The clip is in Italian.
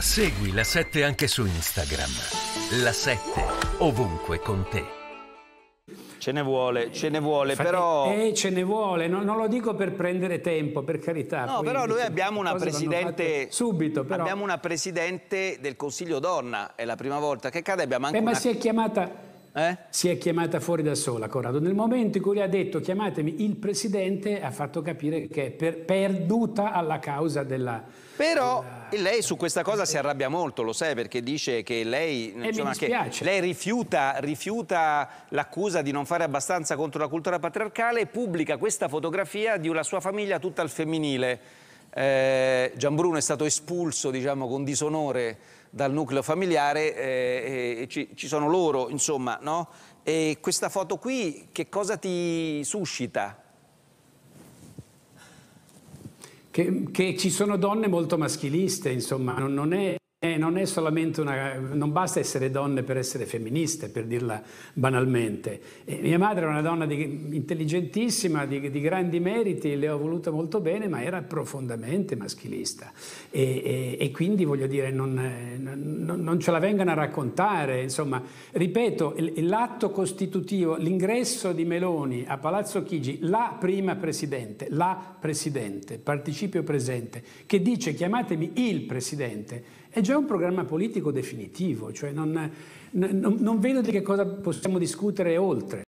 Segui la 7 anche su Instagram. La 7 ovunque con te. Ce ne vuole, ce ne vuole, Infatti, però... Eh, ce ne vuole, no, non, lo dico per prendere tempo, per carità. No, però noi cioè, abbiamo una presidente... Subito, però. Abbiamo una presidente del Consiglio donna, è la prima volta che cade, abbiamo anche eh, ma si è chiamata eh? Si è chiamata fuori da sola, Corrado. Nel momento in cui le ha detto chiamatemi il presidente, ha fatto capire che è per, perduta alla causa della... Però della... lei su questa cosa si arrabbia molto, lo sai, perché dice che lei, insomma, che lei rifiuta, rifiuta l'accusa di non fare abbastanza contro la cultura patriarcale e pubblica questa fotografia di una sua famiglia tutta al femminile. Eh, Gianbruno è stato espulso, diciamo, con disonore dal nucleo familiare, eh, eh ci, ci, sono loro, insomma, no? E questa foto qui che cosa ti suscita? Che, che ci sono donne molto maschiliste, insomma, non, non è eh, non, una, non, basta essere donne per essere femministe, per dirla banalmente. Eh, mia madre era una donna di, intelligentissima, di, di, grandi meriti, le ho voluta molto bene, ma era profondamente maschilista. E, e, e quindi voglio dire, non, non, non, ce la vengano a raccontare. Insomma, ripeto, l'atto costitutivo, l'ingresso di Meloni a Palazzo Chigi, la prima presidente, la presidente, participio presente, che dice chiamatemi il presidente, è già c'è un programma politico definitivo, cioè non, non, non vedo di che cosa possiamo discutere oltre.